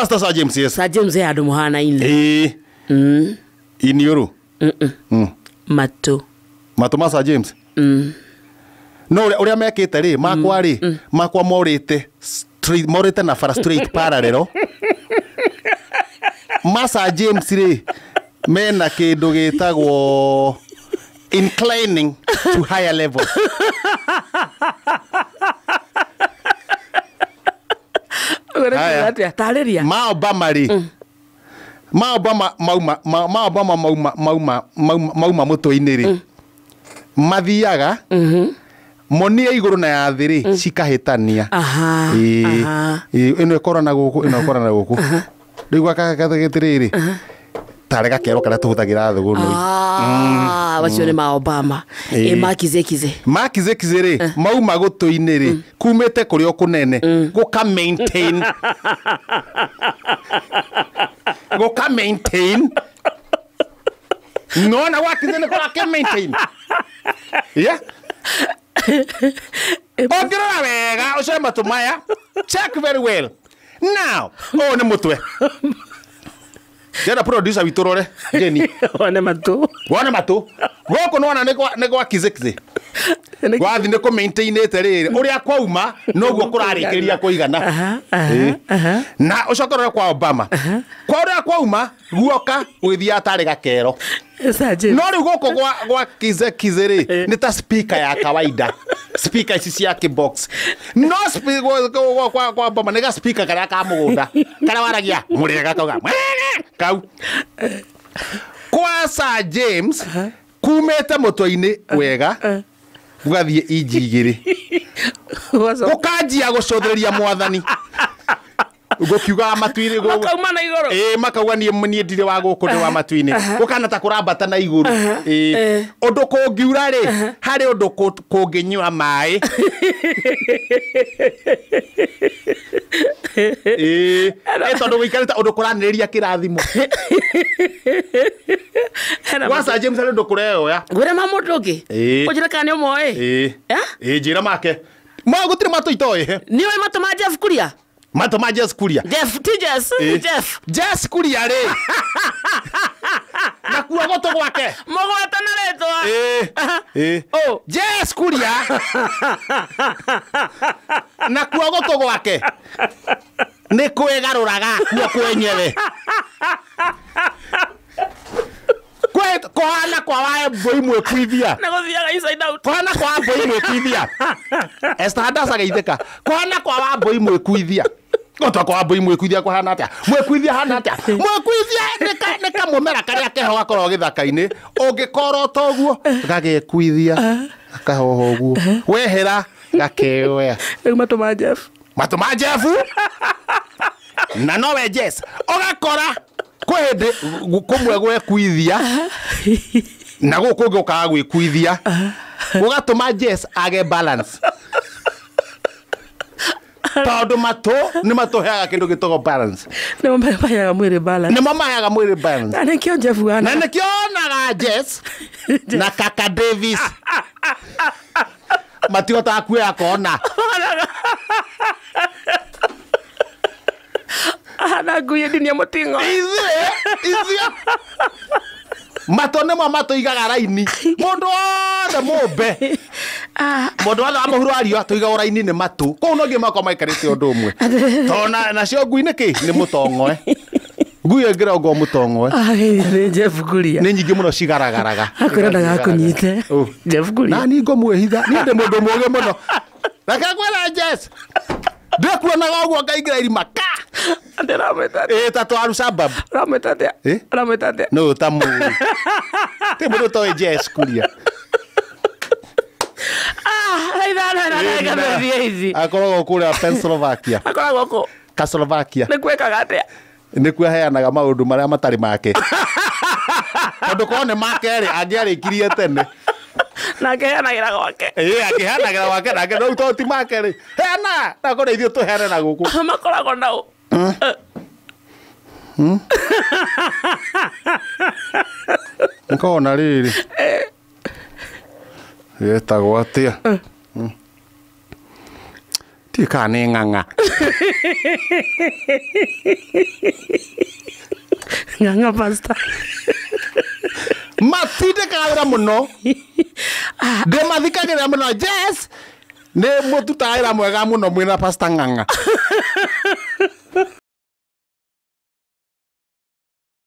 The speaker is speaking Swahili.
pastor sir james yes sir james ya eh, ye handå må hanaine ä iniå eh. mm. rå mm. matå matå ma sir james mm. no å rä a mekä te rä makwa rä mm. makwa morä te morä te na bara pararero ma sir james rä mena kä ndå gä inclining to higher level taarĩria ma obama rĩ mm. ma obama mauma ma obama mauma mauma mauma mũtwe-inĩ rĩ ä no ä igũrũ na ya thĩ rĩ mm. cikahĩtania na gå kå rä u gũkũ rä rä tarega kero karä a tå hå thagä ra thå gå ah, mm. nå nä ma obama makizekize makizekize rä mauma gå tå inä rä mm. kumä te kå rä a kå nene mm. gå ka gå ka nona gwakize nä korake maintain yeah ongirora wega å core matå maya check very well now å nä må twe ndĩrenda producer witå rore jeni wone matå wone matå gũkå nĩ wona nĩ gwa kizikzi wathi nĩ kũ maintainĩte rĩrĩ ũrĩa kwauma noguo kå rarĩkĩrĩria igana na å cokerere kwa obama kwa ũrĩa kwauma guoka gwĩthiaga tarĩ gakero no rä u gå kå gwa, gwa kizekize rä nä ta spika ya kawaida spika ici cia kibox no kwa, kwa, kwa boma nä gaspika karä a ka må gå nda karä a waragia må rä ega kau kwa sa James kumete mutwe-ini wega uh-huh. gugathiä inji igä rä gå mwathani gukiuga matuini go na iguru eh makauga ni ni ndire wa guku ndi wa gå kana ta rambata na iguru eh undu kungiura ri hari undu kunginyua mai eh tondu wikarite undu kuraniriria kirathimo wasa James ari undu kureoya gwira ma mundu ungi unjira kana ni umoi eh eh njira eh, eh, eh. make mau gutirä matå itoä nä oä matå ma jeff kuria mato ma Jess Kuria. Jeff ti eh. Jeff. Jess Kuria ri. Nakua goto gwake. Mogwata na retwa. Eh. Eh. Oh, Jess Kuria. Nakua goto gwake. Nä kwä garå raga kuo kwenyewe kohana kwa wae mbui mwĩkuithia kohana kwa wambui mwĩkuithia estadas agaithĩka kohana kwa wambui mwĩkuithia gotoko wa mbui mwikuithia kuhana atia mwikuithia hana atia mwikuithia nä kamå karä a keho gakorwo gä thaka-inä å ngä korwo toguo gagekuithia ah. gakahoho å guo ah. wehera ra gakeoya rä matå ma jeff matå ma jeff na nowe jes ågakora kwä hä ndä kå mwe gwekuithia ah. na gå kå ngä å kaga gwä kuithia gå gatå ma jes age balance tondå matå nä heaga kä ndå gä togo nä mamaheaga mwä rä na nä kä o na nä kä onaga jes na kaka davis matigotaga kuoya kona ahana ngui ndinia må ting'o ithio nä mo matå igaga raini må ndå othe må mbe maundu matha mahuru ario tuiga uraini ni matu kuu no nginya makorwo maikarite undu umwe tona nacio ngui nä kä nä må tongoe ngui ä ngä rongo må tongoe nä ah, njebukuria nä nyingä må no cigaragaraga akwä ndagakå nyite njebukuria nani ngåmwä hitha niä ndä må ndå må gä må no rekegwä ra jes ndä kuonaga å guo ngaingä ra irima ka ä ta twaru sabab ramä ta atä a nä å ta tä må ndå toä jes kuria ithano na ndeka mbeca ici akoragwo kuria Pennsylvania akoragwo nä kwekaga kuo aheanaga maå ndå marä a matarä make tondũ korwo nä makerä angä arä kirie tene nake gwake heanagä ra gwake nake no to ti makerä heana nakå rä ithuä tå na gå kå makoragwo naå nkona rä rä getagwo atä a tikhane nganga nganga pastor matindĩkagĩra mũno ah. ndĩmathikagĩrĩra mũno jes nĩ mũtutaĩra mwega mũno mwĩna pasta ng'ang'a